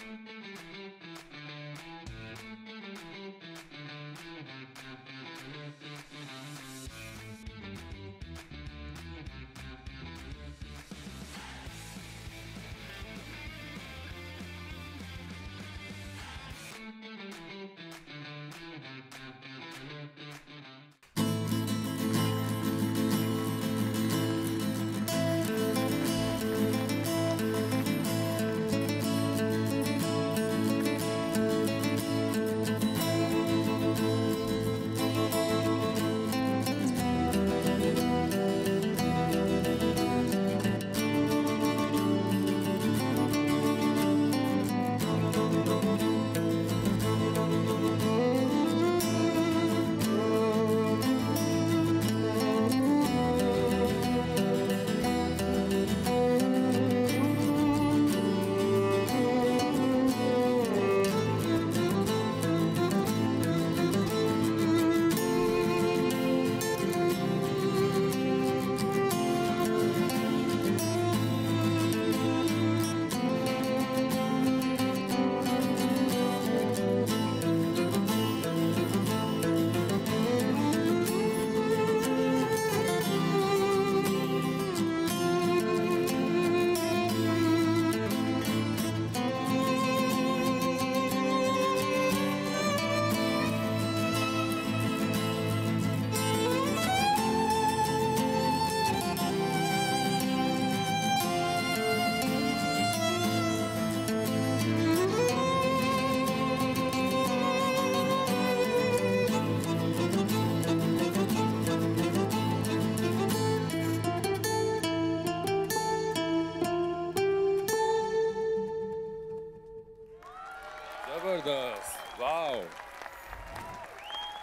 Thank you.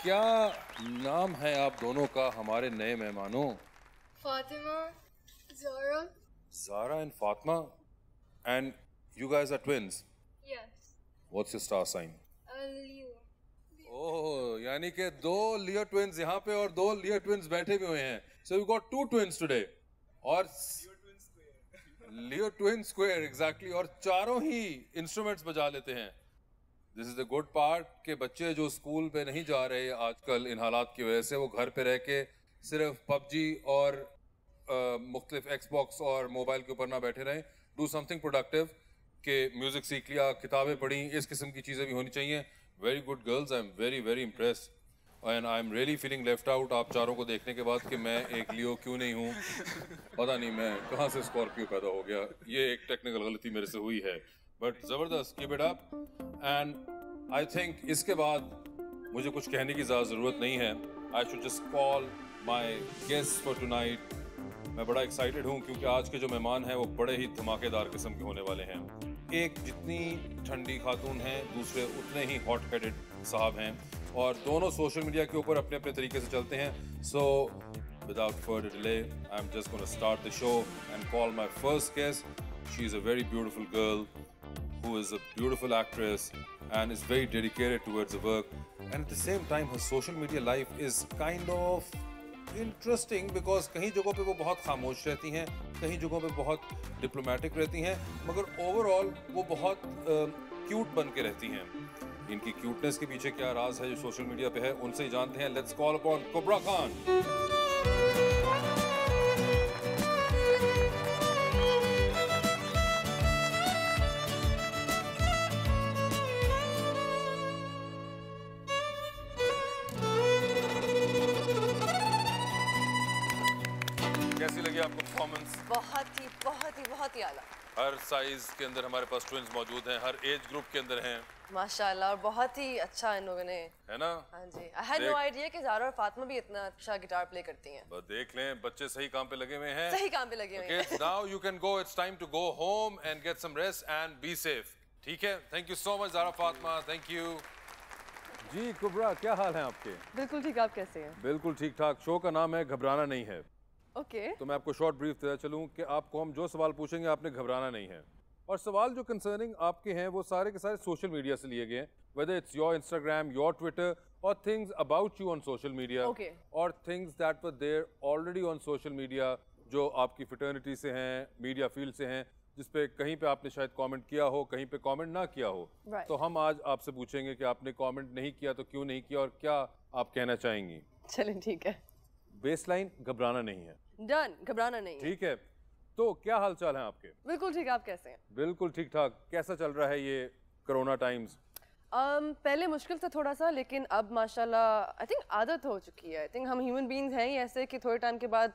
क्या नाम है आप दोनों का हमारे नए मेहमानों Fatima Zara Zara and Fatima and you guys are twins what's your star sign Leo oh यानी के दो लियो ट्विंस यहाँ पे और दो लियो ट्विंस बैठे भी हुए हैं so you got two twins today और लियो ट्विन स्क्वायर एग्जैक्टली और चारों ही इंस्ट्रूमेंट्स बजा लेते हैं this is a good part के बच्चे जो स्कूल पे नहीं जा रहे आजकल इन हालात की वजह से वो घर पे रह के सिर्फ पबजी और मुख्तलिफ एक्सबॉक्स और मोबाइल के ऊपर ना बैठे रहें डू समथिंग प्रोडक्टिव के म्यूज़िक सीख लिया किताबें पढ़ी इस किस्म की चीज़ें भी होनी चाहिए very good girls I am very very impress and I am really feeling left out आप चारों को देखने के बाद कि मैं एक लियो क्यों नहीं हूँ पता नहीं मैं कहाँ से स्कॉर्पियो पैदा हो गया ये एक टेक्निकल गलती मेरे से हुई है बट ज़बरदस्त की बेटा अप एंड आई थिंक इसके बाद मुझे कुछ कहने की ज़्यादा ज़रूरत नहीं है I should just call my guest for tonight मैं बड़ा एक्साइटेड हूँ क्योंकि आज के जो मेहमान हैं वो बड़े ही धमाकेदार किस्म के होने वाले हैं एक जितनी ठंडी खातून हैं दूसरे उतने ही हॉट हेडेड साहब हैं और दोनों सोशल मीडिया के ऊपर अपने अपने तरीके से चलते हैं so without further delay I am just gonna start the show and call my first guest she is a very beautiful girl who is a beautiful actress and is very dedicated towards the work. And at the same time, her social media life is kind of interesting because कहीं जगहों पे वो बहुत खामोश रहती हैं कहीं जगहों पे बहुत डिप्लोमेटिक रहती हैं मगर ओवरऑल वो बहुत क्यूट uh, बन के रहती हैं इनकी क्यूटनेस के पीछे क्या राज है जो सोशल मीडिया पे है उनसे ही जानते हैं let's call upon Kubra Khan साइज के अंदर हमारे पास ट्विंस मौजूद हैं हर एज ग्रुप के अंदर हैं माशाल्लाह और बहुत ही अच्छा इन लोगों ने है ना हाँ जी आई हैड नो आइडिया कि जारा और फातिमा भी इतना अच्छा गिटार प्ले करती हैं बस देख लें बच्चे सही काम पे लगे हुए हैं सही काम पे लगे हुए हैं now you can go it's time to go home and get some rest and be safe ठीक है thank you so much Zara Fatima thank you जी कुबरा क्या हाल है आपके बिल्कुल ठीक आप कैसे हैं बिल्कुल ठीक ठाक शो का नाम है घबराना नहीं है ओके okay. तो मैं आपको शॉर्ट ब्रीफ देता चलूँ कि आपको हम जो सवाल पूछेंगे आपने घबराना नहीं है और सवाल जो कंसर्निंग आपके हैं वो सारे के सारे सोशल मीडिया से लिए गए हैं whether it's your Instagram your Twitter और things about you on social media और things that were there already on social media जो आपकी फिटर्निटी से हैं मीडिया फील्ड से हैं जिस पे कहीं पे आपने शायद कमेंट किया हो कहीं पे कमेंट ना किया हो right. तो हम आज आपसे पूछेंगे कि आपने कमेंट नहीं किया तो क्यों नहीं किया और क्या आप कहना चाहेंगी चलें ठीक है बेसलाइन घबराना नहीं है डन घबराना नहीं ठीक है तो क्या हाल चाल है आपके बिल्कुल ठीक आप कैसे हैं बिल्कुल ठीक ठाक कैसा चल रहा है ये कोरोना टाइम्स um, पहले मुश्किल था थोड़ा सा लेकिन अब माशाल्लाह आई थिंक आदत हो चुकी है आई थिंक हम ह्यूमन बींग्स हैं ही ऐसे कि थोड़े टाइम के बाद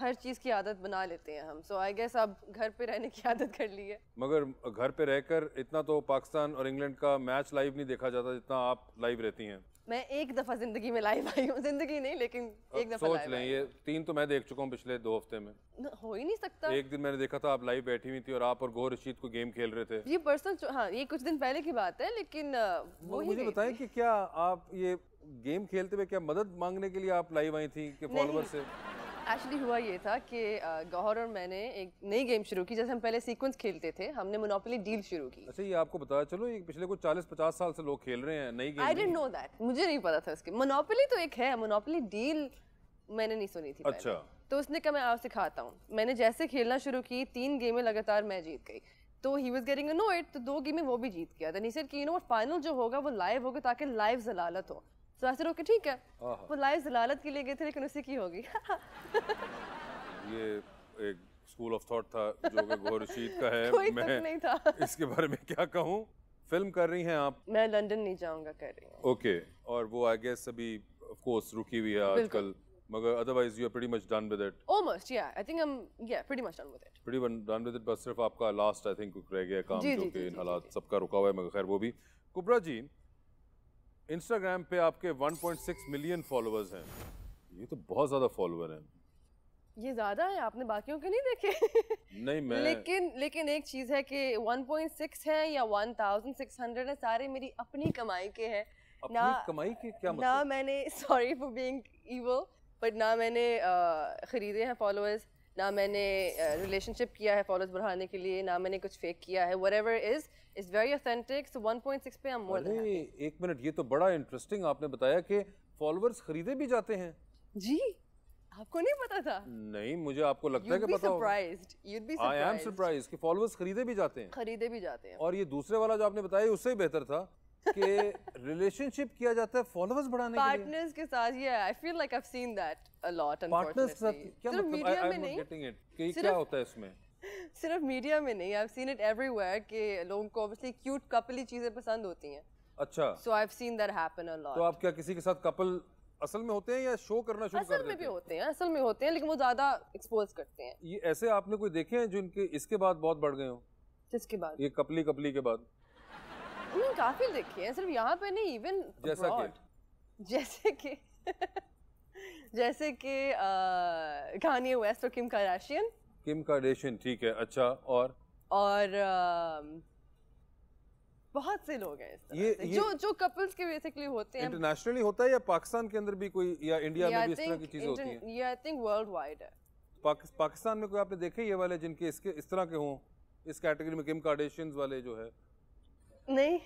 हर चीज़ की आदत बना लेते हैं हम सो आई गेस अब घर पे रहने की आदत कर ली है मगर घर पे रहकर इतना तो पाकिस्तान और इंग्लैंड का मैच लाइव नहीं देखा जाता जितना आप लाइव रहती हैं मैं एक दफ़ा ज़िंदगी में लाइव आई हूँ ज़िंदगी नहीं लेकिन एक दफ़ा सोच लें ये तीन तो मैं देख चुका हूँ पिछले दो हफ्ते में हो ही नहीं सकता एक दिन मैंने देखा था आप लाइव बैठी हुई थी और आप और गोर रशीद को गेम खेल रहे थे ये पर्सनल हाँ ये कुछ दिन पहले की बात है लेकिन वो मुझे बताएं कि क्या आप ये गेम खेलते हुए क्या मदद मांगने के लिए आप लाइव आई थी फॉलोअर से एक्चुअली हुआ ये था कि गौहर और मैंने एक नई गेम शुरू की जैसे हम पहले सीक्वेंस खेलते थे हमने मोनोपोली डील शुरू की अच्छा ये आपको बताया चलो ये पिछले कुछ 40-50 साल से लोग खेल रहे हैं नई game I don't know that मुझे नहीं पता था उसके मोनोपोली तो एक है मोनोपोली डील मैंने नहीं सुनी थी अच्छा तो उसने कहा मैं आपसे खाता हूँ मैंने जैसे खेलना शुरू की तीन गेमें लगातार मैं जीत गई तो he was getting no it तो दो गेमें वो भी जीत गया था नहीं सर कि यू नो फाइनल जो होगा वो लाइव होगा ताकि लाइव जलालत हो जाहिर तो ऐसे रोके ठीक है वो लाइव जलालत के लिए गए थे लेकिन उसी की होगी ये एक स्कूल ऑफ थॉट था जो कि गौर रशीद का है कोई मैं नहीं था इसके बारे में क्या कहूँ फिल्म कर रही हैं आप मैं लंदन नहीं जाऊंगा कह रही हूँ ओके और वो आई गेस अभी ऑफ कोर्स रुकी हुई है आजकल मगर otherwise you are pretty much done with it almost yeah I think I am yeah pretty much done with it pretty done with it बस सिर्फ आपका लास्ट आई थिंक रह गया काम जी, जो कि हालात सबका रुका हुआ है मगर खैर वो भी कुबरा जी इंस्टाग्राम पे आपके 1.6 मिलियन फॉलोअर्स हैं ये तो बहुत ज़्यादा फॉलोअर हैं ये ज़्यादा है आपने बाकियों के नहीं देखे नहीं मैं लेकिन लेकिन एक चीज़ है कि 1.6 है या 1600 है सारे मेरी अपनी कमाई के हैं अपनी ना कमाई के क्या मतलब ना मैंने सॉरी फॉर बीइंग इवो बट ना मैंने uh, ख़रीदे हैं फॉलोअर्स ना मैंने रिलेशनशिप uh, किया है फॉलोअर्स बढ़ाने के लिए ना मैंने कुछ फेक किया है what whatever is it's very authentic so 1.6 पे हम मोर देन एक मिनट ये तो बड़ा इंटरेस्टिंग आपने बताया कि फॉलोअर्स खरीदे भी जाते हैं जी आपको नहीं पता था नहीं मुझे आपको लगता है कि पता surprised. You'd be surprised. I am surprised कि फॉलोअर्स खरीदे भी जाते हैं खरीदे भी जाते हैं और ये दूसरे वाला जो आपने बताया उससे ही बेहतर था कि रिलेशनशिप किया जाता है फॉलोअर्स बढ़ाने के लिए पार्टनर्स के साथ ये I feel like I have seen that सिर्फ मीडिया मतलब? में नहीं लोगों को क्यूट कपल ही चीजें पसंद होती हैं अच्छा so I have seen that happen a lot तो आप क्या किसी के साथ कपल असल में होते हैं या शो करना शुरू कर देते हैं असल में भी होते हैं असल में होते हैं लेकिन वो ज्यादा एक्सपोज करते हैं ये ऐसे आपने कोई देखे हैं जो इनके इसके बाद बहुत बढ़ गए हो किसके बाद ये कपली कपली के बाद मैंने काफी देखे हैं सिर्फ यहाँ पे नहीं इवन जैसा कि जैसे कि जैसे कि कहानी वेस्ट और किम कार्दाशियन किम कार्दाशियन ठीक है अच्छा और और आ, बहुत से लोग हैं ये, ये जो जो कपल्स के बेसिकली होते हैं इंटरनेशनली होता है या पाकिस्तान के अंदर भी कोई या इंडिया में भी इस तरह की चीज होती है ये आई थिंक वर्ल्ड वाइड है पाक, पाकिस्तान में कोई आपने देखे ये वाले जिनके इसके इस तरह के हों इस कैटेगरी में किम कार्डेशियंस वाले जो है नहीं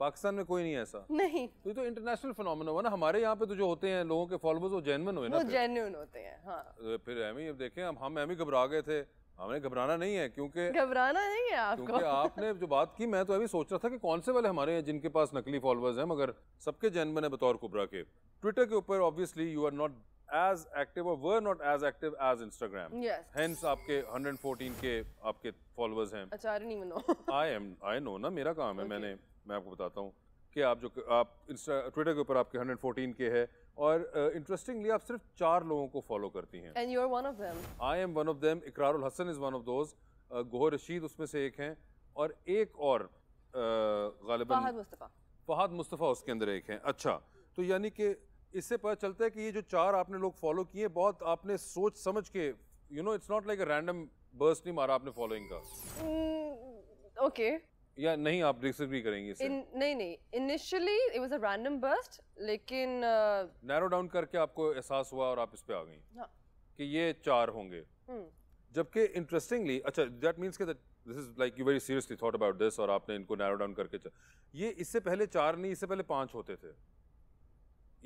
पाकिस्तान में कोई नहीं ऐसा नहीं तो, ये तो इंटरनेशनल फिनोमिना हुआ ना हमारे यहाँ पे तो जो होते हैं लोगों के फॉलोअर्स वो जेनवन हुए ना जेन्यून होते हैं हाँ। तो फिर एमी अब देखें हम हम एमी घबरा गए थे हमने घबराना नहीं है क्योंकि घबराना नहीं है आपको क्योंकि आपने जो बात की मैं तो अभी सोच रहा था कि कौन से वाले हमारे हैं जिनके पास नकली फॉलोअर्स हैं मगर सबके जेनवन है बतौर कुबरा के ट्विटर के ऊपर obviously you are not as active और we're not as active as Instagram hence आपके 114 के आपके फॉलोअर्स हैं अच्छा I know I am I know ना मेरा काम है okay. मैंने मैं आपको बताता हूँ कि आप जो आप इंस्टा ट्विटर के ऊपर आपके 114 के है और इंटरेस्टिंगली uh, आप सिर्फ चार लोगों को फॉलो करती हैं and you are one of them I am one of them Iqrarul Hassan is one of those गोह रशीद उसमें से एक हैं और एक और गालिबा फहद मुस्तफ़ा फहद मुस्तफ़ा उसके अंदर एक हैं अच्छा तो यानी कि इससे पता चलता है कि ये जो चार आपने लोग फॉलो किए बहुत आपने सोच समझ के you know it's not like a random बर्स नहीं मारा आपने फॉलोइंग का ओके mm, okay. या नहीं आप डिसएग्री करेंगी इससे? इन, नहीं नहीं initially it was a random burst लेकिन नैरो uh, डाउन करके आपको एहसास हुआ और आप इस पे आ गई हाँ। कि ये चार होंगे हम्म। जबकि इंटरेस्टिंगली अच्छा दैट मींस के this is like you very seriously thought about this और आपने इनको नैरो डाउन करके ये इससे पहले चार नहीं इससे पहले पांच होते थे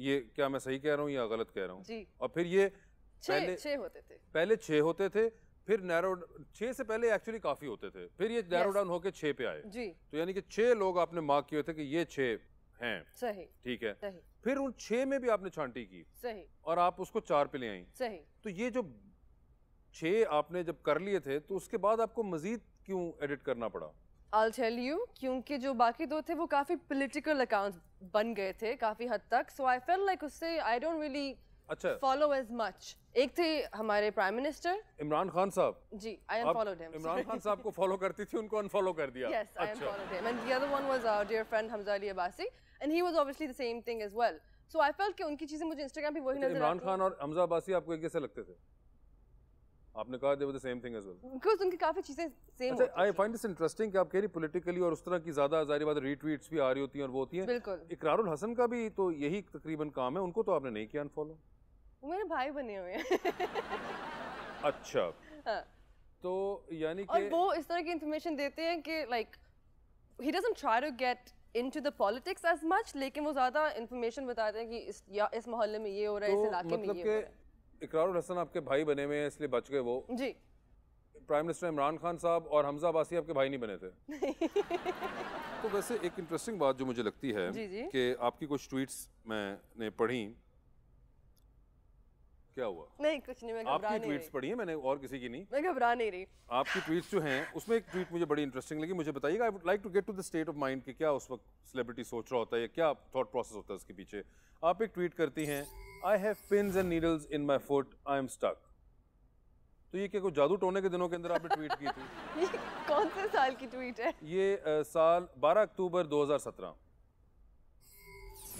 ये क्या मैं सही कह रहा हूँ या गलत कह रहा हूँ और फिर ये छे, पहले छः होते थे पहले छः होते थे फिर नैरो छः से पहले एक्चुअली काफ़ी होते थे फिर ये नैरो डाउन होकर छः पे आए जी तो यानी कि छः लोग आपने मार्क किए थे कि ये छः हैं सही ठीक है सही फिर उन छः में भी आपने छांटी की सही और आप उसको चार पे ले आई सही तो ये जो छः आपने जब कर लिए थे तो उसके बाद आपको मजीद क्यों एडिट करना पड़ा I'll tell you क्योंकि जो बाकी दो थे वो काफ़ी पोलिटिकल अकाउंट बन गए थे काफ़ी हद तक सो आई फेल लाइक उससे आई डोंट रियली अच्छा फॉलो एज मच एक थे हमारे प्राइम मिनिस्टर इमरान खान साहब ji I unfollowed him Imran Khan साहब को फॉलो करती थी उनको अनफॉलो कर दिया yes I unfollowed him and the other one was our dear friend Hamza Ali Abbasi and he was obviously the same thing as well so I felt कि उनकी चीजें मुझे इंस्टाग्राम पे वही अच्छा, नजर इमरान खान और हमजा अब्बासी आपको एक जैसे लगते थे आपने कहा they were the same thing as well because उनकी काफी चीजें सेम अच्छा आई फाइंड दिस इंटरेस्टिंग कि आप कह रही पॉलिटिकली और उस तरह की ज्यादा जारी बात रीट्वीट्स भी आ रही होती हैं और वो होती हैं बिल्कुल इकरारुल हसन का भी तो यही तकरीबन काम है उनको तो आपने नहीं किया अनफॉलो वो मेरे भाई बने हुए हैं अच्छा हाँ. तो यानी कि वो इस तरह की इंफॉर्मेशन देते हैं कि like he doesn't try to get into the politics as much लेकिन वो ज्यादा इंफॉर्मेशन बताते हैं कि इस या इस मोहल्ले में ये हो रहा है तो इस इलाके मतलब में ये हो रहा है हसन आपके भाई बने हुए हैं इसलिए बच गए वो जी प्राइम मिनिस्टर इमरान खान साहब और हमजा बासी आपके भाई नहीं बने थे तो वैसे एक इंटरेस्टिंग बात जो मुझे लगती है कि आपकी कुछ ट्वीट्स मैंने पढ़ी क्या हुआ नहीं कुछ नहीं मैं घबरा नहीं ट्वीट्स पढ़ी है मैंने और किसी की नहीं मैं घबरा नहीं रही आपकी ट्वीट्स जो हैं उसमें एक ट्वीट मुझे बड़ी इंटरेस्टिंग लगी मुझे बताइएगा I would like to get to the state of mind कि क्या उस वक्त सेलिब्रिटी सोच रहा होता है या क्या थॉट प्रोसेस होता है उसके पीछे आप एक ट्वीट करती हैं I have pins and needles in my foot I am stuck तो ये क्या कोई जादू टोने के दिनों के अंदर आपने ट्वीट की थी ये कौन से साल की ट्वीट है ये आ, साल 12 अक्टूबर 2017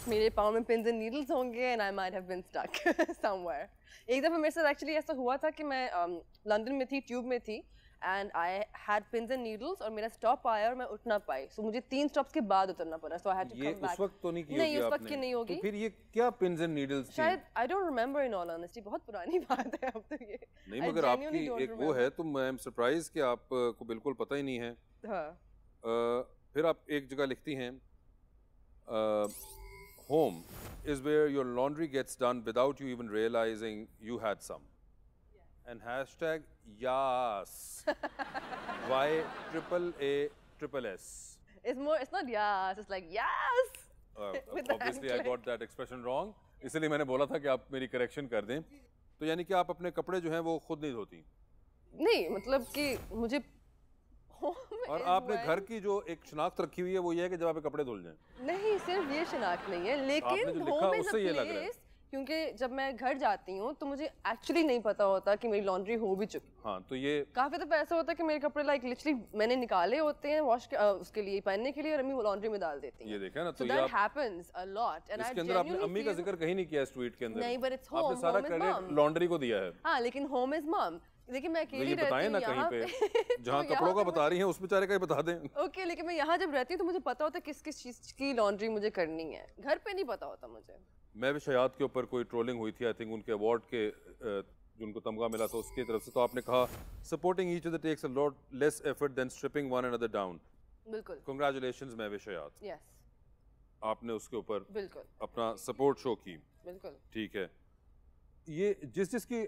मेरे पाओ में पिंज एंड नीडल्स होंगे and I might have been stuck somewhere एक दफ़ा मेरे साथ एक्चुअली ऐसा हुआ था कि मैं लंदन um, में थी ट्यूब में थी and I had pins and needles और मेरा स्टॉप आया और मैं उठ ना पाई सो so, मुझे तीन स्टॉप्स के बाद उतरना पड़ा so I had to come back ये उस वक्त तो नहीं की नहीं उस वक्त की नहीं होगी तो फिर ये क्या पिंज एंड नीडल्स थी शायद I don't remember in all honesty बहुत पुरानी बात है अब तो ये नहीं मगर आपकी एक वो है तो आई एम सरप्राइज कि आपको uh, बिल्कुल पता ही नहीं है हां uh, फिर आप एक जगह लिखती हैं uh, home is where your laundry gets done without you even realizing you had some. Yeah. And hashtag yas. y triple A triple S. It's more, it's not yas, it's like yas. Uh, obviously, I got that expression wrong. इसलिए मैंने बोला था कि आप मेरी correction कर दें तो यानी कि आप अपने कपड़े जो हैं वो खुद नहीं धोती नहीं मतलब कि मुझे और आपने घर की जो एक शनाख्त रखी हुई है वो ये है कि जब आप कपड़े धुल जाएं नहीं सिर्फ ये शनाख्त नहीं है लेकिन उससे ये लग रहा है क्योंकि जब मैं घर जाती हूँ तो मुझे एक्चुअली नहीं पता होता कि मेरी लॉन्ड्री हो भी चुकी हाँ तो ये काफ़ी तो ऐसा होता है कि मेरे कपड़े लाइक लिटरली मैंने निकाले होते हैं वॉश उसके लिए पहनने के लिए और अम्मी वो लॉन्ड्री में डाल देती ये देखा ना तो so ये happens a lot and इसके अंदर आपने अम्मी का जिक्र कहीं नहीं किया इस ट्वीट के अंदर नहीं बट इट्स होम आपने सारा क्रेडिट लॉन्ड्री को दिया है हां लेकिन होम इज मॉम देखिए मैं अकेली रहती बताएं ना कहीं पे, पे। जहाँ तो कपड़ों का बता रही हैं उस बेचारे का ही बता दें ओके okay, लेकिन मैं यहाँ जब रहती हूँ तो मुझे पता होता है किस किस चीज़ की लॉन्ड्री मुझे करनी है घर पे नहीं पता होता मुझे मैं भी शयात के ऊपर कोई ट्रोलिंग हुई थी आई थिंक उनके अवार्ड के जो उनको तमगा मिला था उसकी तरफ से तो आपने कहा supporting each other takes a lot less effort than stripping one and other down बिल्कुल कांग्रेचुलेशंस मैं भी शयात यस आपने उसके ऊपर बिल्कुल अपना सपोर्ट शो की बिल्कुल ठीक है ये जिस जिस की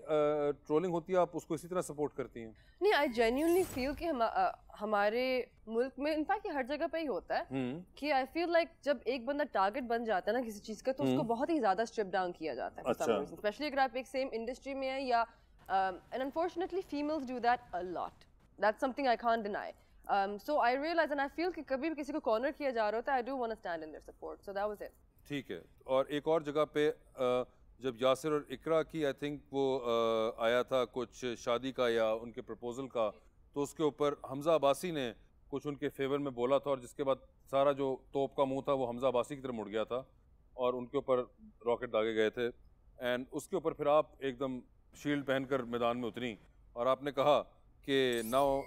ट्रोलिंग होती है आप उसको इसी तरह सपोर्ट करती हैं नहीं आई जेन्यूनली फील कि हम आ, हमारे मुल्क में इनफैक्ट हर जगह पे ही होता है hmm. कि आई फील लाइक जब एक बंदा टारगेट बन जाता है ना किसी चीज़ का तो hmm. उसको हम्म। बहुत ही ज़्यादा स्ट्रिप डाउन किया जाता है अच्छा। स्पेशली अगर आप एक सेम इंडस्ट्री में है या and unfortunately females do that a lot that something I can't deny so I realize and I feel कि कभी भी किसी को कॉर्नर किया जा रहा होता है I do want to stand in their support so that was it ठीक है और एक और जगह पे uh, जब यासर और इकरा की आई थिंक वो आया था कुछ शादी का या उनके प्रपोज़ल का तो उसके ऊपर हमज़ा अबासी ने कुछ उनके फेवर में बोला था और जिसके बाद सारा जो तोप का मुंह था वो हमज़ा अबासी की तरफ मुड़ गया था और उनके ऊपर रॉकेट दागे गए थे एंड उसके ऊपर फिर आप एकदम शील्ड पहनकर मैदान में उतरी और आपने कहा कि now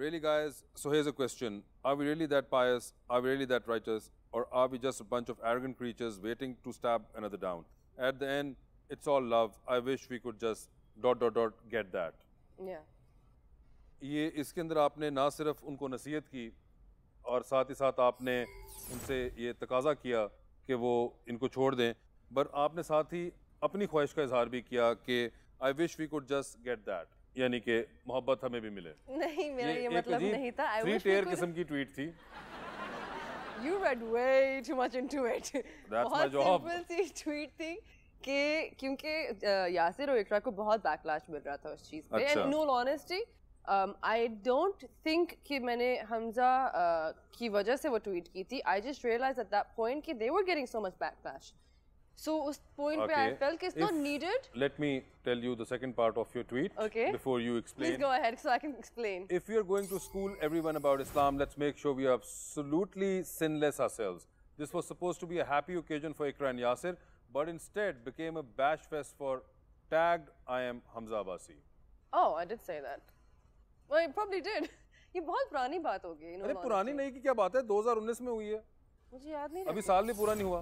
really guys so here's a question are we really that pious are we really that righteous or are we just a bunch of arrogant creatures waiting to stab another down? At the end, it's all love. I wish we could just dot dot dot get that. Yeah. ये इसके अंदर आपने ना सिर्फ उनको नसीहत की और साथ ही साथ आपने उनसे ये तकाजा किया कि वो इनको छोड़ दें पर आपने साथ ही अपनी ख्वाहिश का इजहार भी किया कि I wish we could just get that यानी कि मोहब्बत हमें भी मिले नहीं मेरा ये, ये मतलब नहीं था थ्री टेयर किस्म की ट्वीट थी you read way too much into it. That's my job. C tweet thing. कि क्योंकि यासिर और इकरा को बहुत backlash मिल रहा था उस चीज़ पे. And no honesty. Um, I don't think कि मैंने हमजा uh, की वजह से I just realized at that point कि they were getting so much backlash. So, us point okay. pe I felt ki it's if, not needed. Let me tell you the second part of your tweet okay. before you explain. Please go ahead so I can explain. If you are going to school everyone about Islam, let's make sure we are absolutely sinless ourselves. This was supposed to be a happy occasion for Ikra and Yasir, but instead became a bash fest for tagged I am Hamza Abbasi. Oh, I did say that. Well, I probably did. ये बहुत पुरानी बात होगी अरे पुरानी नहीं की क्या बात है 2019 में हुई है मुझे याद नहीं अभी साल नहीं पूरा नहीं हुआ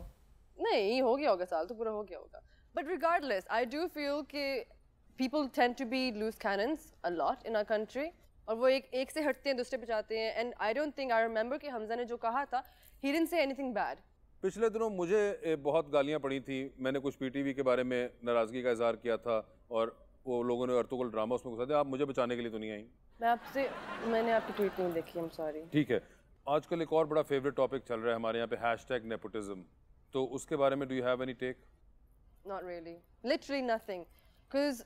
नहीं हो गया होगा साल तो पूरा हो गया होगा but regardless I do feel कि people tend to be loose cannons a lot in our country और वो एक एक से हटते हैं दूसरे पे जाते हैं and I don't think I remember कि हमजा ने जो कहा था he didn't say anything bad पिछले दिनों मुझे बहुत गालियाँ पड़ी थी मैंने कुछ पीटीवी के बारे में नाराज़गी का इजहार किया था और वो लोगों ने अर्तुगल ड्रामा उसमें घुसा दिया आप मुझे बचाने के लिए तो नहीं आई मैं आपसे मैंने आपकी ट्वीट नहीं देखी आई एम सॉरी ठीक है आजकल एक और बड़ा फेवरेट टॉपिक चल रहा है हमारे यहाँ पे हैश टैग नेपोटिज्म तो उसके बारे में do you have any take not really literally nothing because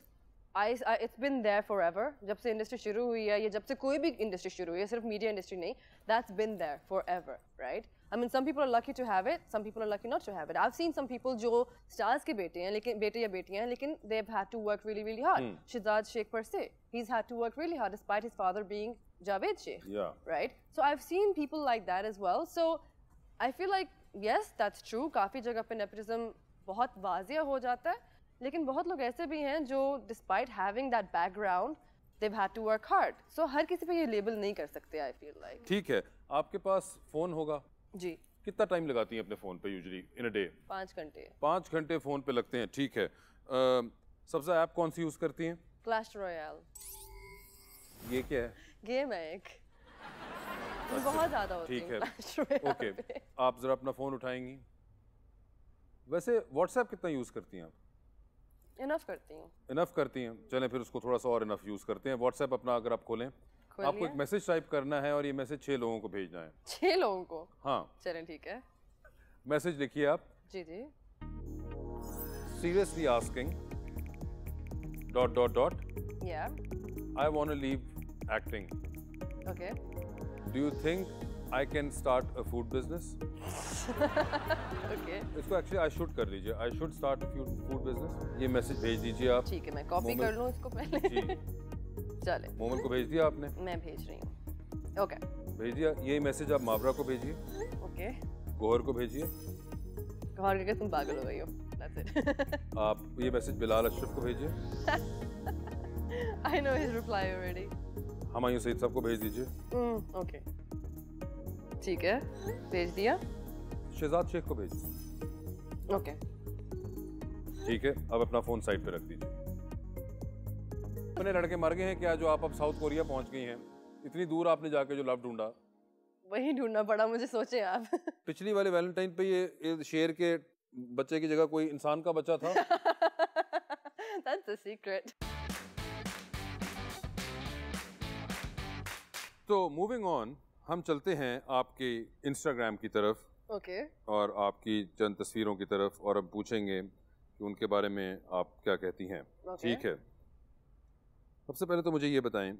I it's been there forever जब से इंडस्ट्री शुरू हुई है या जब से कोई भी इंडस्ट्री शुरू हुई है सिर्फ मीडिया इंडस्ट्री नहीं that's been there forever right I mean some people are lucky to have it some people are lucky not to have it I seen some people जो स्टार्स के बेटे हैं लेकिन बेटे या बेटियां हैं लेकिन they have to work really really hard Shehzad Sheikh per se he had to work really hard despite his father being Javed Sheikh. Right so I have seen people like that as well so I feel like yes that's true काफ़ी जगह पे नेपरिज्म बहुत वाजिया हो जाता है लेकिन बहुत लोग ऐसे भी हैं जो despite having that background they had to work hard so हर किसी पे ये लेबल नहीं कर सकते आई फील लाइक ठीक है आपके पास फ़ोन होगा जी कितना टाइम लगाती हैं अपने फ़ोन पे यूजली इन अ डे पाँच घंटे पाँच घंटे फ़ोन पे लगते हैं ठीक है सबसे ऐप कौन सी यूज़ करती हैं क्लैश रॉयल ये क्या है गेम है एक बहुत ज़्यादा ठीक है ओके आप ज़रा अपना फ़ोन उठाएंगी वैसे व्हाट्सएप कितना यूज़ करती हैं आप इनफ करती हूँ इनफ करती हैं चलें फिर उसको थोड़ा सा और इनफ यूज़ करते हैं व्हाट्सएप अपना अगर आप खोलें आपको एक मैसेज टाइप करना है और ये मैसेज छह लोगों को भेजना है छह लोगों को हाँ चलें ठीक है मैसेज लिखिए आप जी जी seriously asking dot dot dot yeah i want to leave Do you think I can start a food business? okay. इसको actually I should कर दीजिए. I should start a food business. ये message भेज दीजिए आप. ठीक है मैं copy कर लूँ इसको पहले. चले. मोमल को भेज दिया आपने? मैं भेज रही हूँ. Okay. भेज दिया. यही message आप मावरा को भेजिए. Okay. गौहर को भेजिए. गौहर करके तुम पागल हो गई हो. That's it. आप ये message बिलाल अशरफ को भेजिए. I know his reply already. Humayun Saeed साहब को भेज दीजिए ओके हम्म, ठीक है भेज दिया शहजाद शेख को भेज दीजिए ओके ठीक है अब अपना फोन साइड पे रख दीजिए अपने लड़के मर गए हैं क्या जो आप अब साउथ कोरिया पहुंच गई हैं इतनी दूर आपने जाके जो लव ढूंढा वही ढूंढना पड़ा मुझे सोचे आप पिछली वाले वैलेंटाइन पे ये शेर के बच्चे की जगह कोई इंसान का बच्चा था That's a secret. तो मूविंग ऑन हम चलते हैं आपके इंस्टाग्राम की तरफ ओके okay. और आपकी चंद तस्वीरों की तरफ और हम पूछेंगे कि उनके बारे में आप क्या कहती हैं ठीक okay. है सबसे पहले तो मुझे ये बताएं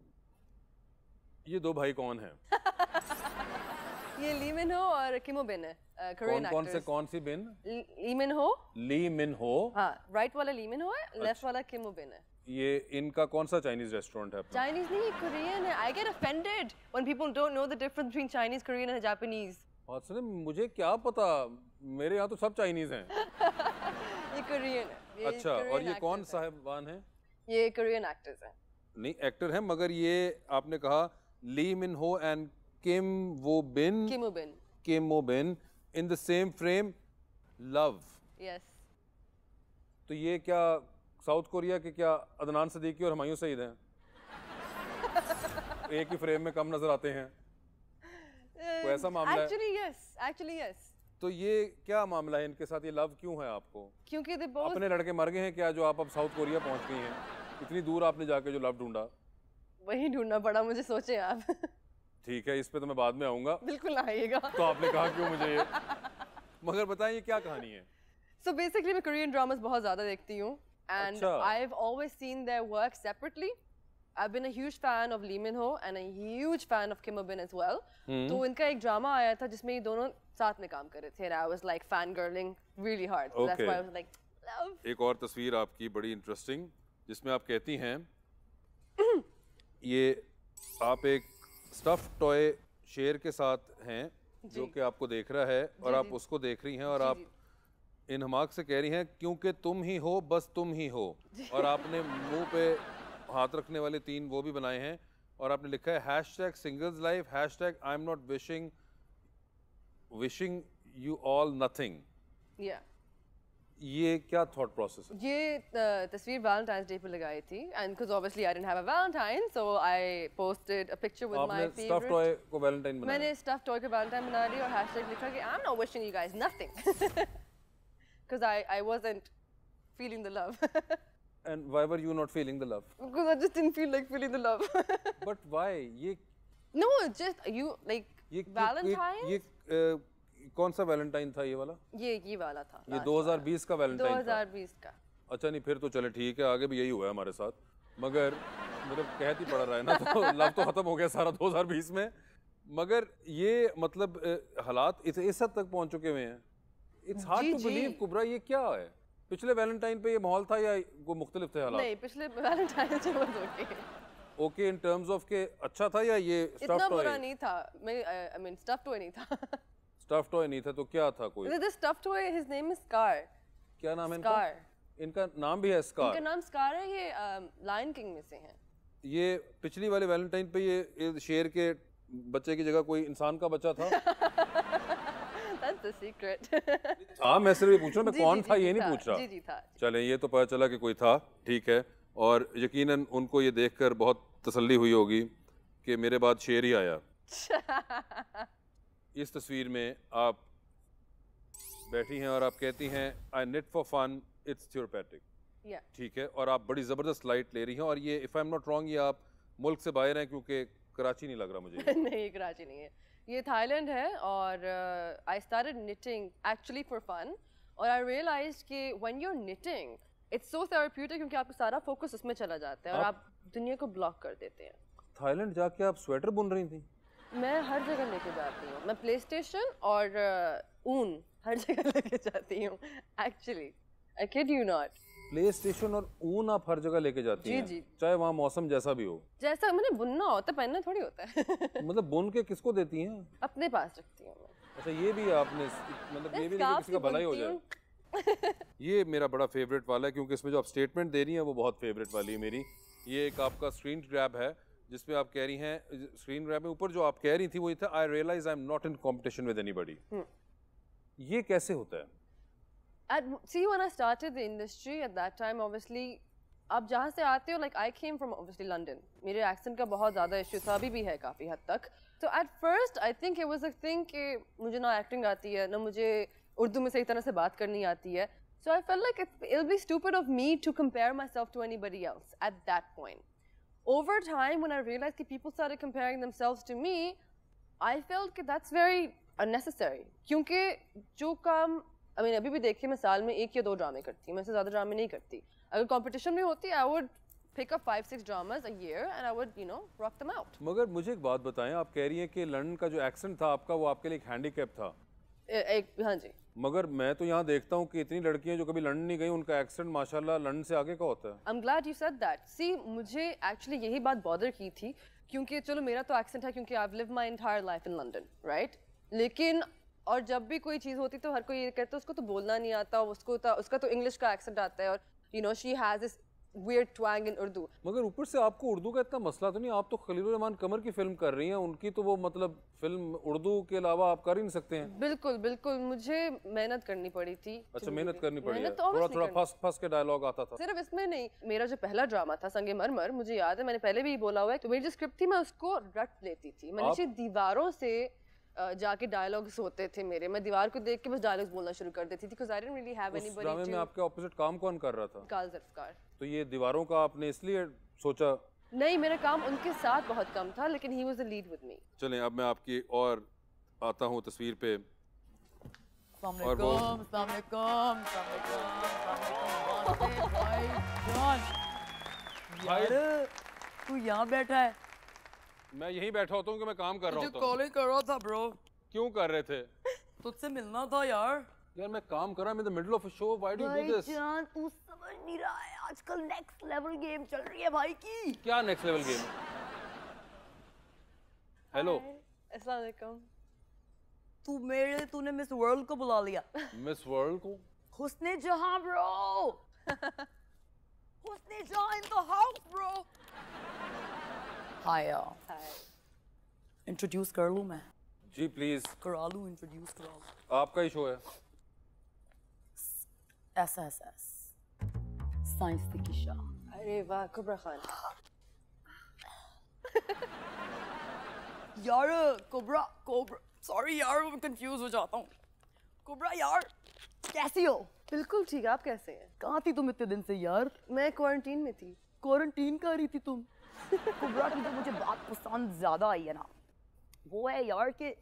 ये दो भाई कौन हैं ये ली मिन हो और किमो बिन है uh, कौन कौन से कौन सी बिन ली मिन हो ली मिन हो हाँ राइट वाला ली मिन हो है लेफ्ट अच्छा। वाला किमो बिन है ये इनका कौन सा चाइनीज रेस्टोरेंट है चाइनीज नहीं कोरियन है I get offended when people don't know the difference between Chinese Korean and Japanese बात मुझे क्या पता मेरे यहां तो सब चाइनीज हैं ये कोरियन है अच्छा Korean और ये कौन साहबवान है ये कोरियन एक्टर्स हैं नहीं एक्टर हैं मगर ये आपने कहा ली मिन हो and Kim Woo Bin Kim Woo Bin Kim Woo Bin in the same frame love yes तो ये क्या साउथ कोरिया के क्या अदनान सदीकी और हमायूं सईद हैं एक ही फ्रेम में कम नजर आते हैं uh, ऐसा मामला actually, है yes, actually, yes. तो ये क्या मामला है इनके साथ ये लव क्यों है आपको क्योंकि both... अपने लड़के मर गए हैं क्या जो आप अब साउथ कोरिया पहुंच गई हैं इतनी दूर आपने जाके जो लव ढूंढा वही ढूंढना पड़ा मुझे सोचे आप ठीक है इस पे तो मैं बाद में आऊंगा बिल्कुल आइएगा तो आपने कहा क्यों मुझे ये मगर बताएं ये क्या कहानी है सो so बेसिकली मैं कोरियन ड्रामास बहुत ज़्यादा देखती हूँ and Achha. I've always seen their work separately. I've been a huge fan of Lee Min Ho and a huge fan of Kim Ho Bin as well. Hmm. तो इनका एक drama आया था जिसमें ये दोनों साथ में काम कर रहे थे and I was like fangirling really hard. Okay. So that's why I was like love. एक और तस्वीर आपकी बड़ी interesting जिसमें आप कहती हैं ये आप एक stuffed toy शेर के साथ हैं जो कि आपको देख रहा है और आप उसको देख रही हैं और आप जी. इन हमाक से कह रही हैं क्योंकि तुम ही हो बस तुम ही हो और आपने मुंह पे हाथ रखने वाले तीन वो भी बनाए हैं और आपने लिखा है hash tag singles life hash tag I am not wishing wishing you all nothing ये क्या थॉट प्रोसेस है ये तस्वीर वैलेंटाइन डे पे लगाई थी and cuz obviously I didn't have a valentine so I posted a picture with my favorite stuff toy को valentine बनाया मैंने स्टफ टॉय को वैलेंटाइन बना दिया और हैशटैग लिखा कि I am not wishing you guys nothing because I, I wasn't feeling the love. and why were you not feeling the love? Because I just didn't feel like feeling the love. but why? ये No, it's just you like ये Valentine. ये, ये uh, कौन सा Valentine था ये वाला ये ये वाला था ये 2020 का वैलेंटाइन 2020 का अच्छा नहीं फिर तो चले ठीक है आगे भी यही हुआ है हमारे साथ मगर मतलब कहत ही पड़ रहा है ना तो लव तो खत्म हो गया सारा 2020 में मगर ये मतलब हालात इस हद तक पहुंच चुके हुए हैं it's hard to believe Kubra ये क्या है पिछले वैलेंटाइन पे ये माहौल था या वो मुख्तलिफ थे हालात नहीं पिछले वैलेंटाइन से बस okay okay in terms of के अच्छा था या ये स्टफ टॉय इतना तो बुरा नहीं था मैं आई मीन स्टफ टॉय नहीं था स्टफ टॉय तो नहीं था तो क्या था कोई this stuff toy his name is Scar क्या नाम है इनका इनका नाम भी है स्कार इनका नाम स्कार है ये लायन um, किंग में से हैं ये पिछली वाले वैलेंटाइन पे ये शेर के बच्चे की जगह कोई इंसान का बच्चा था सीक्रेट था हाँ, मैं सिर्फ ये पूछ रहा हूँ मैं कौन था ये नहीं पूछ रहा जी जी था चले ये तो पता चला कि कोई था ठीक है और यकीनन उनको ये देखकर बहुत तसल्ली हुई होगी कि मेरे बाद शेर ही आया इस तस्वीर में आप बैठी हैं और आप कहती हैं I knit for fun it's therapeutic ठीक है और आप बड़ी ज़बरदस्त लाइट ले रही हैं और ये if I am not wrong ये आप मुल्क से बाहर हैं क्योंकि कराची नहीं लग रहा मुझे नहीं कराची नहीं है ये थाईलैंड है और I started knitting actually for fun और आई रियलाइज कि when you're knitting it's so therapeutic क्योंकि आपका सारा फोकस उसमें चला जाता है और आप दुनिया को ब्लॉक कर देते हैं थाईलैंड जाके आप स्वेटर बुन रही थी मैं हर जगह लेके जाती हूँ मैं प्ले स्टेशन और uh, ऊन हर जगह लेके जाती हूँ actually I kid you not PlayStation और ऊन आप हर जगह लेके जाती हैं चाहे वहाँ मौसम जैसा भी हो जैसा मैंने बुनना होता पहनना थोड़ी होता है मतलब बुन के किसको देती हैं अपने पास रखती हूँ अच्छा ये भी आपने मतलब ये भी किसी का भला ही हो जाए ये मेरा बड़ा फेवरेट वाला है क्योंकि इसमें जो आप स्टेटमेंट दे रही हैं वो बहुत फेवरेट वाली है मेरी ये एक आपका स्क्रीन ग्रैब है जिसमें आप कह रही हैं स्क्रीन ग्रैब में ऊपर जो आप कह रही थी वो ये था I realize I am not in competition with any ये कैसे होता है at see when I started the industry at that time obviously आप जहाँ से आते हो like I came from obviously London मेरे एक्सेंट का बहुत ज़्यादा इश्यू था अभी भी है काफ़ी हद तक तो at first I think it was a thing कि मुझे ना एक्टिंग आती है ना मुझे उर्दू में सही तरह से बात करनी आती है so I feel like it be stupid of me to compare myself to anybody else at that point over time when I realize कि पीपल सारे comparing themselves to me I feel कि that's very unnecessary क्योंकि जो काम I mean अभी भी देखिए मैं साल में एक या दो ड्रामे करती हूँ मैं से ज़्यादा ड्रामे नहीं करती अगर कॉम्पिटिशन में होती I would pick up five six dramas a year and I would you know rock them out. मगर मुझे एक बात बताएं आप कह रही हैं कि लंदन का जो एक्सेंट था आपका वो आपके लिए एक हैंडीकैप था ए, एक हाँ जी मगर मैं तो यहाँ देखता हूँ कि इतनी लड़कियाँ जो कभी लंदन नहीं गई उनका एक्सेंट माशाल्लाह लंदन से आगे का होता है I am glad you said that see मुझे एक्चुअली यही बात बॉदर की थी क्योंकि चलो मेरा तो एक्सेंट है क्योंकि I live my entire life in London right लेकिन और जब भी कोई चीज़ होती तो हर कोई ये कहता उसको तो बोलना नहीं आता उसको तो उसका तो इंग्लिश का एक्सेंट आता है और you know she has this weird twang in Urdu मगर ऊपर से आपको उर्दू का इतना मसला तो नहीं आप तो खलील रहमान कमर की फिल्म कर रही हैं उनकी तो वो मतलब फिल्म उर्दू के अलावा आप कर ही नहीं सकते हैं बिल्कुल बिल्कुल मुझे मेहनत करनी पड़ी थी अच्छा मेहनत करनी पड़ी है थोड़ा थोड़ा फस, फस के डायलॉग आता था सिर्फ इसमें नहीं मेरा जो पहला ड्रामा था संगे मरमर मुझे याद है मैंने पहले भी बोला हुआ है तो मेरी जो स्क्रिप्ट थी मैं उसको रट लेती थी मैंने दीवारों से जाके डायलॉग्स होते थे मेरे मैं दीवार को देख के बस डायलॉग्स बोलना शुरू कर देती थी because I didn't really have anybody ड्रामे में आपके ऑपोजिट काम कौन कर रहा था काल जरफकार तो ये दीवारों का आपने इसलिए सोचा नहीं मेरा काम उनके साथ बहुत कम था लेकिन he was the lead with me चलें अब मैं आपकी और आता हूं तस्वीर पे अस्सलाम वालेकुम अस्सलाम वालेकुम भाई जान भाई तू यहां बैठा है मैं यहीं बैठा होता हूँ कि मैं काम कर रहा हूँ ही कर रहा था ब्रो क्यों कर रहे थे तुझसे मिलना था यार यार मैं काम कर रहा हूं in middle of show why do do this जान तू समझ नहीं रहा है आजकल नेक्स्ट लेवल गेम चल रही है भाई की क्या नेक्स्ट लेवल गेम हेलो अस्सलाम वालेकुम तू मेरे तूने मिस वर्ल्ड को बुला लिया मिस वर्ल्ड को हुस्ने जहां ब्रो हुस्ने जहां इन द हाउस ब्रो आया इंट्रोड्यूस कर लूँ मैं जी प्लीज करा लूँ इंट्रोड्यूस करा लूँ आपका ही शो है ऐसा ऐसा साइंस की शाम अरे वाह कुबरा खान यार कुबरा कुबरा सॉरी यार मैं कंफ्यूज हो जाता हूं कुबरा यार कैसी हो बिल्कुल ठीक आप कैसे हैं कहाँ थी तुम इतने दिन से यार मैं क्वारंटीन में थी क्वारंटीन कर रही थी तुम कुबरा की जो तो मुझे बात पसंद ज़्यादा आई है ना वो है यार कि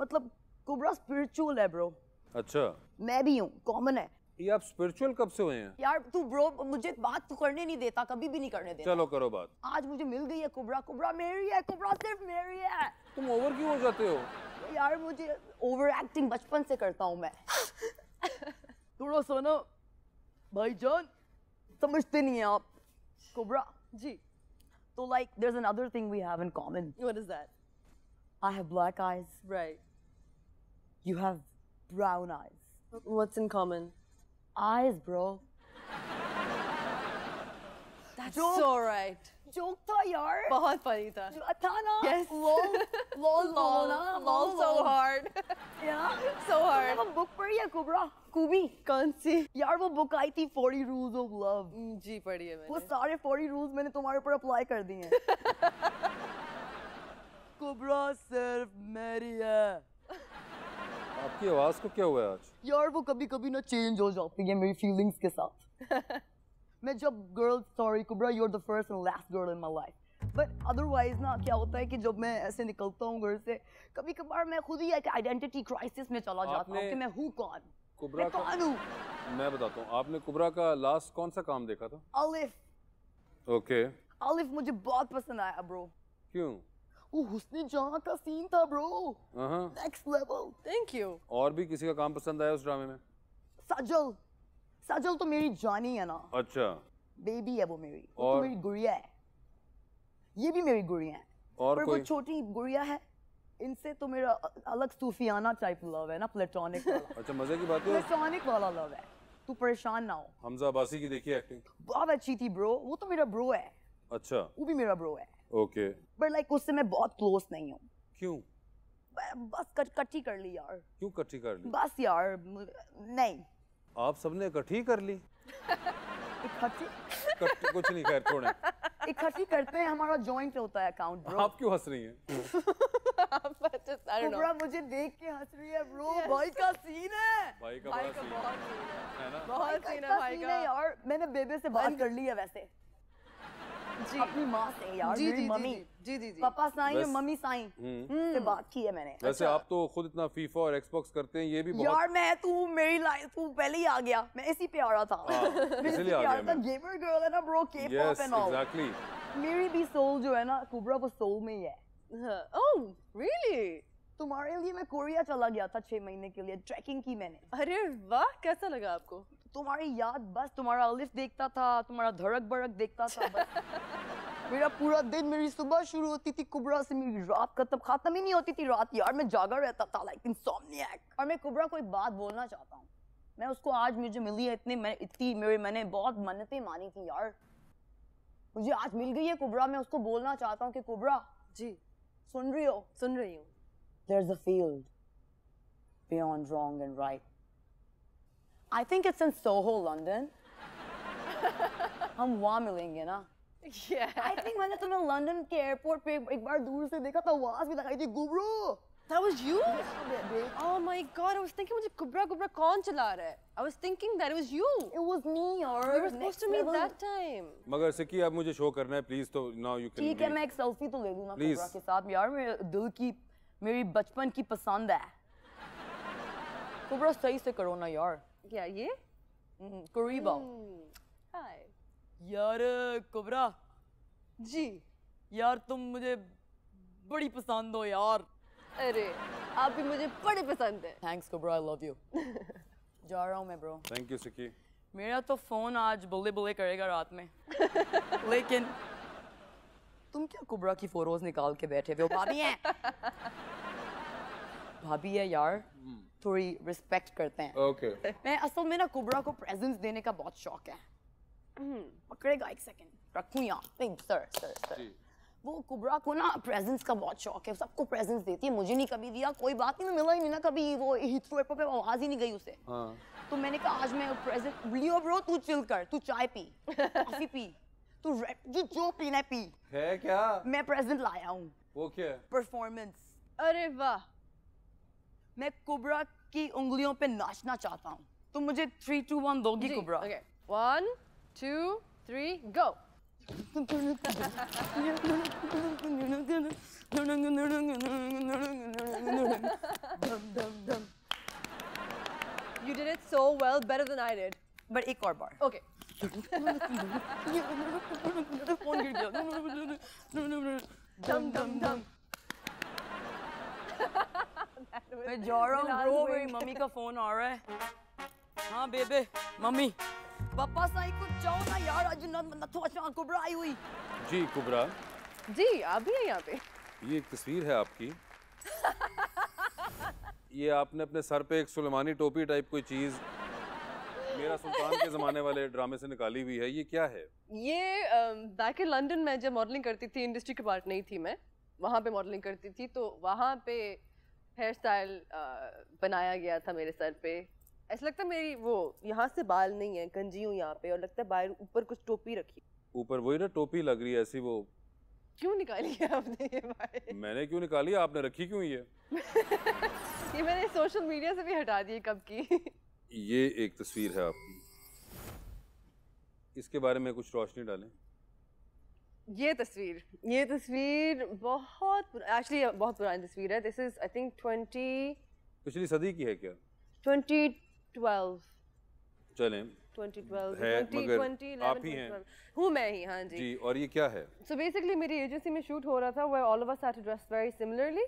मतलब कुबरा स्पिरिचुअल है ब्रो अच्छा मैं भी हूँ कॉमन है ये आप स्पिरिचुअल कब से हुए हैं यार तू ब्रो मुझे बात तो करने नहीं देता कभी भी नहीं करने देता चलो करो बात आज मुझे मिल गई है कुबरा कुबरा मेरी है कुबरा सिर्फ मेरी है तुम ओवर क्यों हो जाते हो यार मुझे ओवर एक्टिंग बचपन से करता हूँ मैं थोड़ा भाई जान समझते नहीं है आप Kubra ji So like, there's another thing we have in common. What is that? I have black eyes. Right. You have brown eyes. What's in common? Eyes, bro. That's so right. Joke था यार बहुत फनी था था ना yes. LOL LOL LOL LOL so hard yeah so hard वो book पढ़ी है कुबरा कुबी कौन सी यार वो बुक आई थी फोर्टी रूल्स ऑफ लव जी पढ़ी है मैंने वो सारे फोर्टी रूल्स मैंने तुम्हारे ऊपर अप्लाई कर दिए हैं कुबरा सिर्फ मेरी है आपकी आवाज को क्या हुआ आज यार वो कभी कभी ना चेंज हो जाती है मेरी फीलिंग्स के साथ मैं जब girl sorry Kubra you are the first and last girl in my life but otherwise ना क्या होता है कि जब मैं ऐसे निकलता हूँ घर से कभी कभार मैं खुद ही एक आइडेंटिटी क्राइसिस में चला जाता हूँ कि मैं हूँ कौन कुबरा मैं कौन हूँ मैं बताता हूँ आपने कुबरा का लास्ट कौन सा काम देखा था अलिफ ओके okay. अलिफ मुझे बहुत पसंद आया ब्रो क्यों वो हुस्न जहाँ का सीन था bro next level thank you और भी किसी का काम पसंद आया उस ड्रामे में सजल साजल तो मेरी जानी है ना अच्छा बेबी है वो मेरी तो और तो मेरी गुड़िया है ये भी मेरी गुड़िया है और पर कोई... वो छोटी गुड़िया है इनसे तो मेरा अलग सूफियाना टाइप लव है ना प्लेटोनिक अच्छा मजे की बात है प्लेटोनिक वाला लव है तू परेशान ना हो हमजा अब्बासी की देखी एक्टिंग बहुत अच्छी थी ब्रो वो तो मेरा ब्रो है अच्छा वो भी मेरा ब्रो है ओके बट लाइक उससे मैं बहुत क्लोज नहीं हूँ क्यों बस कट कट्टी कर ली यार क्यों कट्टी कर ली बस यार नहीं आप सबने इकट्ठी कर ली इकट्ठी कुछ नहीं खैर छोड़े इकट्ठी करते हैं हमारा जॉइंट होता है अकाउंट आप क्यों हंस रही हैं तो पूरा मुझे देख के हंस रही है ब्रो yes. भाई का सीन है भाई का, भाई का, का बहुत सीन है ना बहुत सीन है भाई का और मैंने बेबे से बात कर ली है वैसे जी अपनी माँ से यार जी जी मम्मी जी जी जी पापा साई और मम्मी साई से हम्म। बात की है मैंने वैसे अच्छा। आप तो खुद इतना फीफा और एक्सबॉक्स करते हैं ये भी बहुत यार मैं तू मेरी लाइफ तू पहले ही आ गया मैं इसी पे आ रहा था हाँ, इसलिए आ गया गेमर गर्ल है ना ब्रो एंड ऑल एग्जैक्टली मेरी भी सोल जो है ना कुबरा वो सोल में ही है ओह हाँ। रियली oh, तुम्हारे लिए मैं कोरिया चला गया था छह महीने के लिए ट्रैकिंग की मैंने अरे वाह कैसा लगा आपको तुम्हारी याद बस तुम्हारा अलिफ देखता था तुम्हारा धड़क बड़क देखता था मेरा पूरा दिन मेरी सुबह शुरू होती थी कुबरा से मेरी रात खत्म खत्म ही नहीं होती थी रात यार मैं जागा रहता था लाइक इंसोमनियक और मैं कुबरा को एक बात बोलना चाहता हूँ मैं उसको आज मुझे मिली है इतने मैं इतनी मेरे मैंने बहुत मन्नतें मानी थी यार मुझे आज मिल गई है कुबरा मैं उसको बोलना चाहता हूँ कि कुबरा जी सुन रही हो सुन रही हूँ there is a field beyond wrong and right I think it's in Soho, London. I'm वहाँ you know. yeah. I think when I London के London airport, I बार दूर से देखा था आवाज भी लगाई थी गुबरू That was you? oh my god, I was thinking who is Gubra? गुबरा कौन चला रहा was thinking that it was you. It was me or We were supposed to meet that time. But सिकी अब मुझे to करना है please तो now you can ठीक है मैं एक सेल्फी तो ले Please. ना गुबरा Please. साथ यार मेरे Please. की मेरी बचपन की पसंद है गुबरा सही से करो क्या ये हम्म, कुरीबा हाय hmm. यार कुबरा जी यार तुम मुझे बड़ी पसंद हो यार अरे आप भी मुझे बड़े पसंद है thanks Kubra I love you जा रहा हूँ मैं ब्रो थैंक यू सिक्की मेरा तो फोन आज बुले बुले करेगा रात में लेकिन तुम क्या कुबरा की फोटोज निकाल के बैठे हुए हो भाभी हैं भाभी है यार हम्म। थोड़ी रिस्पेक्ट करते हैं ओके मैं असल में ना कुबरा को प्रेजेंस देने का बहुत शौक है हम्म, पकड़ेगा एक सेकंड रखूं यहाँ सर सर सर वो कुबरा को ना प्रेजेंस का बहुत शौक है सबको प्रेजेंस देती है मुझे नहीं कभी दिया कोई बात नहीं मैं मिला ही नहीं ना कभी वो हिथ्रो एयरपोर्ट पे आवाज ही नहीं गई उसे हाँ। तो मैंने कहा आज मैं प्रेजेंट लियो ब्रो तू चिल कर तू चाय पी कॉफी पी तू जो जो पीना पी है क्या मैं प्रेजेंट लाया हूं वो क्या परफॉर्मेंस अरे वाह मैं कुबरा की उंगलियों पे नाचना चाहता हूँ तुम तो मुझे थ्री टू वन दोगी कुबरा one two three go You did it so well, better than I did. But एक और बार. Okay. फोन गिर गया. Dum dum dum. मैं जा रहा हूँ मेरी मम्मी का फोन आ रहा है हाँ बेबे मम्मी पापा साई कुछ चाहो ना यार आज कुबरा आई हुई जी कुबरा जी आप भी हैं यहाँ पे ये एक तस्वीर है आपकी ये आपने अपने सर पे एक सुलेमानी टोपी टाइप कोई चीज मेरा सुल्तान के जमाने वाले ड्रामे से निकाली हुई है ये क्या है ये बैक इन लंदन में जब मॉडलिंग करती थी इंडस्ट्री के पार्ट नहीं थी मैं वहाँ पे मॉडलिंग करती थी तो वहाँ पे हेयर स्टाइल uh, बनाया गया था मेरे सर पे ऐसा लगता है मेरी वो यहाँ से बाल नहीं है गंजी हूँ यहाँ पे और लगता है बाहर ऊपर कुछ टोपी रखी ऊपर वही ना टोपी लग रही है ऐसी वो क्यों निकाली है आपने ये बाहर मैंने क्यों निकाली आपने रखी क्यों ये ये मैंने सोशल मीडिया से भी हटा दी कब की ये एक तस्वीर है आपकी इसके बारे में कुछ रोशनी डालें ये तस्वीर ये तस्वीर बहुत एक्चुअली बहुत पुरानी तस्वीर है this is I think twenty पिछली सदी की है क्या ट्वेंटी ट्वेल्व चलें 2012 है, 20, मगर 20, 11, आप ही हैं हूं मैं ही हां जी जी और ये क्या है सो so बेसिकली मेरी एजेंसी में शूट हो रहा था where all of us had dress very similarly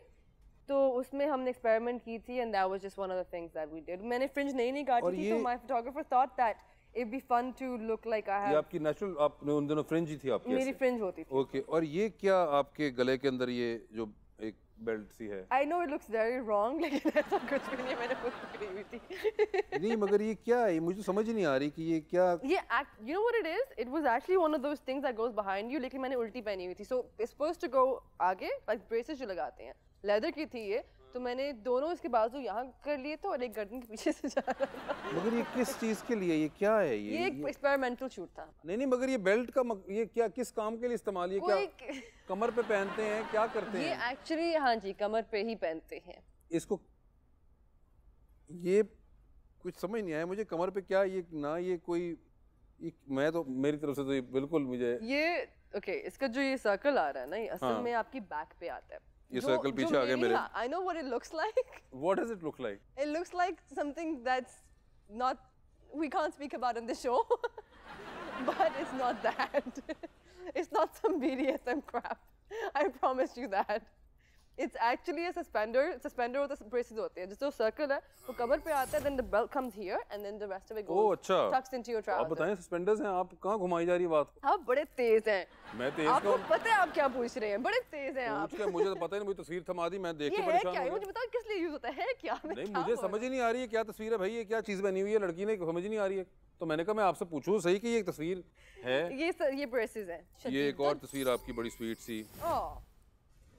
तो उसमें हमने एक्सपेरिमेंट की थी and that was just one of the things that we did मैंने फ्रिंज नहीं नहीं काटी थी so my photographer thought that it be fun to look like I have ये आपकी नेचुरल आपने उन दिनों फ्रिंज ही थी आपकी मेरी फ्रिंज होती थी ओके okay. और ये क्या आपके गले के अंदर ये जो एक बेल्ट सी है I know it looks very wrong लेकिन ऐसा कुछ भी नहीं मैंने खुद पकड़ी हुई थी नहीं मगर ये क्या है मुझे समझ नहीं आ रही कि ये क्या ये you know what it is it was actually one of those things that goes behind you लेकिन मैंने उल्टी पहनी हुई थी so it's supposed to go आगे लाइक ब्रेसेस जो लगाते हैं लेदर की थी ये तो मैंने दोनों इसके बाजू यहाँ कर लिए तो और एक गर्दन के पीछे से जा रहा था मगर ये किस चीज़ के लिए ये क्या है ये ये एक एक्सपेरिमेंटल शूट था नहीं नहीं मगर ये बेल्ट का मग, ये क्या किस काम के लिए इस्तेमाल ये क्या कमर पे पहनते हैं क्या करते हैं ये एक्चुअली हाँ जी कमर पे ही पहनते हैं इसको ये कुछ समझ नहीं आया मुझे कमर पे क्या ये ना ये कोई एक, मैं तो मेरी तरफ से तो ये बिल्कुल मुझे ये ओके okay, इसका जो ये सर्कल आ रहा है ना ये असल हाँ। में आपकी बैक पे आता है ये सर्कल पीछे आ गया मेरे I know what it looks like what does it look like it looks like something that's not we can't speak about on the show but it's not that it's not some BDSM crap I promise you that it's actually suspender suspender होता है braces होते हैं जो circle है वो कमर पे आता है then the belt comes here and then the rest of it goes oh अच्छा टक्स इनटू योर ट्राउजर आप बताएं सस्पेंडर्स हैं आप कहां घुमाई जा रही बात को आप बड़े तेज हैं मैं तेज आपको पता है आप क्या पूछ रहे हैं बड़े तेज हैं आप मुझे तो पता ही नहीं मुझे तस्वीर थमा दी मैं देख के परेशान हूं क्या है मुझे बताओ किस लिए यूज होता है क्या नहीं मुझे समझ ही नहीं आ रही है क्या तस्वीर है भाई ये क्या चीज बनी हुई है लड़की ने समझ नहीं आ रही है तो मैंने कहा मैं आपसे पूछूं सही कि ये तस्वीर है ये सर, ये ब्रेसेस है ये एक और तो तस्वीर आपकी बड़ी स्वीट सी ओह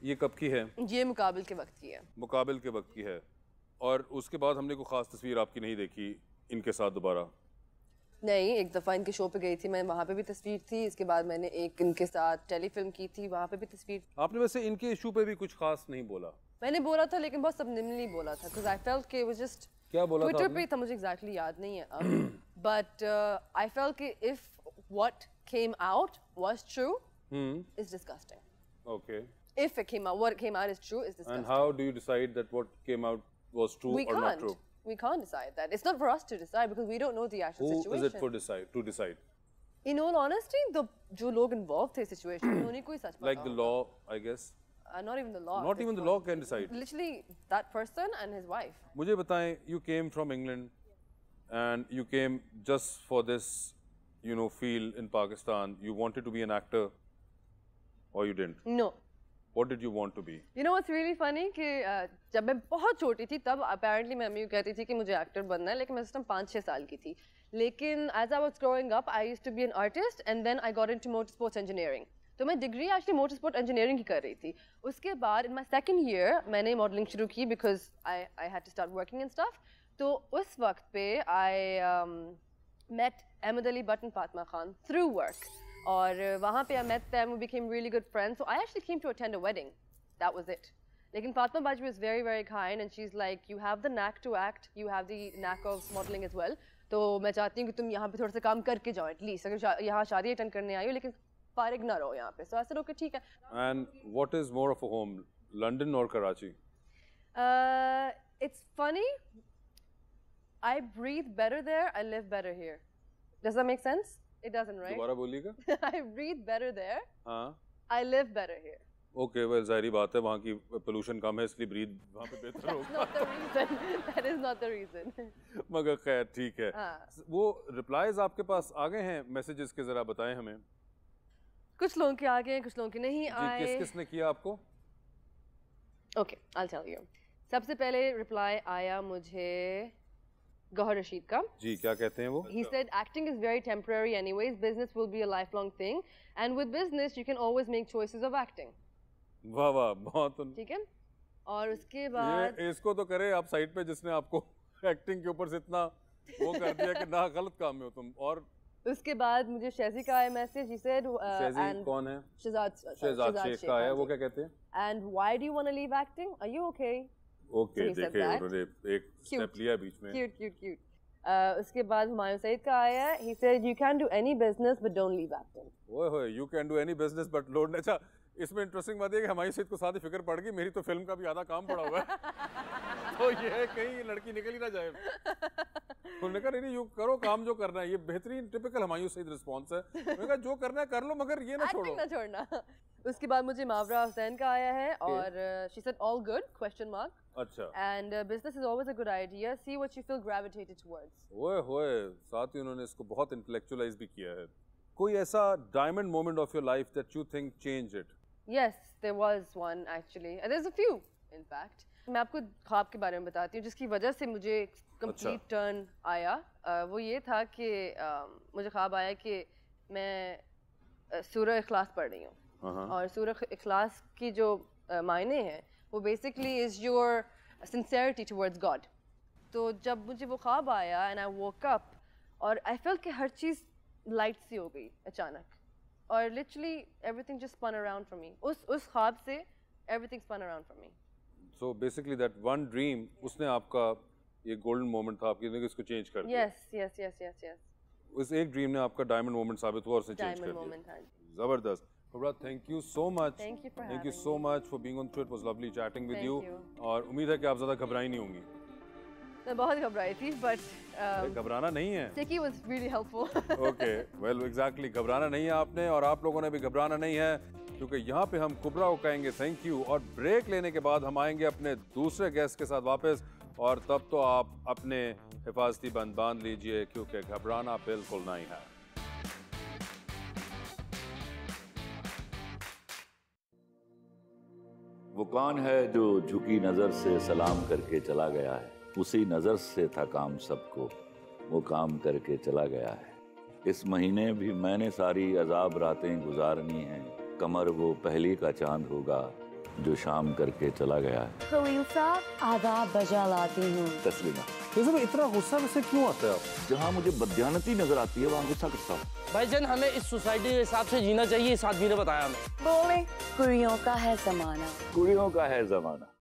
ये कब की है ये मुकाबल के वक्त की है मुकाबल के वक्त की है और उसके बाद हमने कोई ख़ास तस्वीर आपकी नहीं देखी इनके साथ दोबारा नहीं एक दफ़ा इनके शो पे गई थी मैं वहाँ पे भी तस्वीर थी इसके बाद मैंने एक इनके साथ टेलीफिल्म की थी वहाँ पे भी तस्वीर आपने वैसे इनके इशू पे भी कुछ खास नहीं बोला मैंने बोला था लेकिन बहुत सबनिमली बोला था बिकॉज आई फेल्ट कि वो जस्ट क्या बोला ट्विटर पे था मुझे एग्जैक्टली याद नहीं है बट आई फेल्ट कि if what came out was true is disgusting okay if it came out, what came out is true is disgusting. And how do you decide that what came out was true we or can't. not true? We can't decide that. It's not for us to decide because we don't know the actual Who situation. Who is it for decide to decide? In all honesty, the जो लोग involved the situation में उन्हें कोई सच Like the law, I guess. Uh, not even the law. Not even the law can decide. Literally, that person and his wife. मुझे बताएं, you came from England, and you came just for this, you know, field in Pakistan. You wanted to be an actor, or you didn't? No. What did you want to be? You know what's really funny कि uh, जब मैं बहुत छोटी थी तब apparently मैं mummy कहती थी कि मुझे एक्टर बनना है लेकिन मैं उस टाइम पाँच छः साल की थी लेकिन as I was growing up I used to be an artist and then I got into motorsports engineering तो मैं degree actually motor sport engineering की कर रही थी उसके बाद इन माई सेकेंड ईयर मैंने मॉडलिंग शुरू की because I I had to start working in staff तो उस वक्त पे आई मेट अहमद अली बटन फातमा खान थ्रू वर्क और वहाँ पे I met them we became really good friends so I actually came to attend a wedding that was it लेकिन Fatima बाजवी is very very kind and she is like you have the knack to act you have the knack of modelling as well तो मैं चाहती हूँ कि तुम यहाँ पे थोड़ा सा काम करके जाओ एटलीस्ट अगर यहाँ शादी अटेंड करने आई हो लेकिन फारिग ना रहो यहाँ पे सो ऐसे रोके ठीक है and what is more of a home London और Karachi it's funny I breathe better there I live better here does that make sense It doesn't, right? दोबारा बोलिएगा. I breathe better there. हाँ. I live better here. Okay, well, जाहिरी बात है वहाँ की pollution कम है इसलिए breathe वहाँ पे बेहतर होगा not not the the reason. reason. That is मगर खैर ठीक है हाँ. वो replies आपके पास आ गए हैं messages के ज़रा बताएं हमें कुछ लोगों के आ गए हैं कुछ लोगों के नहीं आए किस किसने किया आपको Okay, I'll tell you. सबसे पहले reply आया मुझे गौहर रशीद का जी क्या कहते हैं वो? He said acting is very temporary anyways business will be a life long thing and with business you can always make choices of acting वाह वाह बहुत ठीक है और उसके बाद इसको तो करे आप साइड पे जिसने आपको एक्टिंग के ऊपर से इतना वो कर दिया कि ना गलत काम में हो तुम और उसके बाद मुझे शेजी का आया मैसेज ही सेड शेजी कौन है शहजाद शहजाद शेख का है वो क्या कहते हैं and why do you want to leave acting are you okay okay देखे उन्होंने एक स्टेप लिया बीच में क्यूट क्यूट क्यूट उसके बाद हुमायूं सईद का आया he said you can do any business but don't leave acting ओए होए you can do any business but load अच्छा इसमें इंटरेस्टिंग बात है कि हमारी सईद को साथ ही फिक्र पड़ गई मेरी तो फिल्म का भी आधा काम पड़ा हुआ है तो ये है कहीं लड़की निकल ही ना जाए उन्होंने कहा नहीं यू करो काम जो करना है ये बेहतरीन टिपिकल हमायूं सईद रिस्पॉन्स है उन्होंने कहा जो करना है कर लो मगर ये ना छोड़ो ना छोड़ना उसके बाद मुझे मावरा हुसैन का आया है और she said all good question mark अच्छा and business is always a good idea see what you feel gravitated towards ओए होए साथ ही उन्होंने इसको बहुत इंटेलेक्चुअलाइज भी किया है कोई ऐसा diamond moment of your life that you think changed it yes there was one actually there is a few in fact मैं आपको ख्वाब के बारे में बताती हूँ जिसकी वजह से मुझे कंप्लीट अच्छा। टर्न आया आ, वो ये था कि आ, मुझे ख्वाब आया कि मैं सूर्य अखलास पढ़ रही हूँ हाँ, हाँ। और सूर्य अखलास की जो मायने हैं वो basically is your sincerity towards God तो जब मुझे वो ख्वाब आया एंड आई वोक अप और आई फेल कि हर चीज़ लाइट सी हो गई अचानक और literally everything just spun around for me उस उस ख्वाब से everything spun around for me so basically that one dream उसने आपका ये गोल्डन मोमेंट था आपकी जिंदगी इसको चेंज कर दिया yes yes yes yes yes उस एक ड्रीम ने आपका डायमंड मोमेंट साबित हुआ और उसे चेंज कर दिया हाँ जबरदस्त Prabhat, thank you so much. Thank you for thank you so me. much for being on Twitter. It और उम्मीद है कि आप ज्यादा घबराई नहीं होंगी मैं बहुत घबराई थी बट um, घबराना नहीं है चिकी was really helpful okay well exactly घबराना नहीं है आपने और आप लोगों ने भी घबराना नहीं है क्योंकि यहाँ पे हम कुबरा को कहेंगे थैंक यू और ब्रेक लेने के बाद हम आएंगे अपने दूसरे गेस्ट के साथ वापस और तब तो आप अपने हिफाजती बंद बांध लीजिए क्योंकि घबराना बिल्कुल नहीं है वो कौन है जो झुकी नज़र से सलाम करके चला गया है उसी नज़र से था काम सबको वो काम करके चला गया है इस महीने भी मैंने सारी अजाब रातें गुजारनी हैं कमर वो पहली का चांद होगा जो शाम करके चला गया है तो आदाब बजा लाती हूँ इतना गुस्सा वैसे क्यों आता है आप जहाँ मुझे बदयानती नजर आती है वहाँ गुस्सा करता हूँ जन हमें इस सोसाइटी के हिसाब से जीना चाहिए इस आदमी ने बताया हमें बोले कुड़ियों का है जमाना कुड़ियों का है जमाना